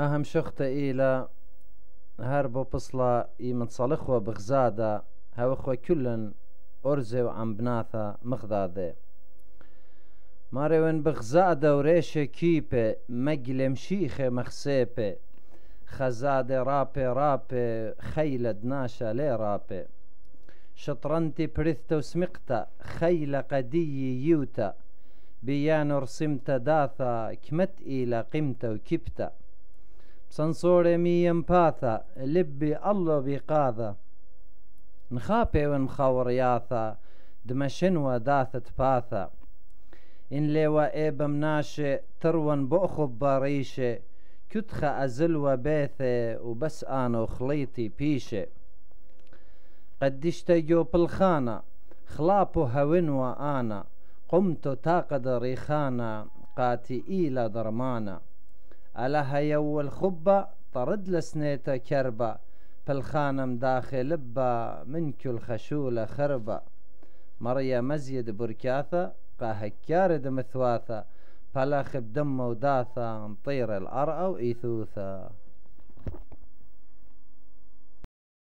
أهم شخطة إلى هربو بصلا إيمن صالخوا ئی هاو بغزادە كلن خۆی کولن بناثا و ئەم بناتە مخدادێ. مارێوێن بغزا دەورێشێکی پێ مەگیلێمشی خێ رابة پێ، خەزادێ راپێ راپێ خەی شطرنتي برثت وسمقتا خيلة قدي يوتا بيانور سمتا داثا كمت إلى قمتا وكبتا سنسوري مي مباثا لبي الله بيقاذا نخابي ونخاور ياثا دمشنوا داثت باثا إن لوا إيب مناشي تروان بأخب باريشي كتخا أزلوا بيثي وبس أنا وخليطي بيشي قديش يو بالخانة خلابو هون آنا قمتو تاقد ريخانا إيلا درمانا الا هيو الخبة طرد لسنيتا كربة سنێتە داخل بە من كل خشولة خربة مريا مزيد بركاثة قاها كارد مثواثة دبرکاتە قاهەکارە وداثة نطير خبدم وداثە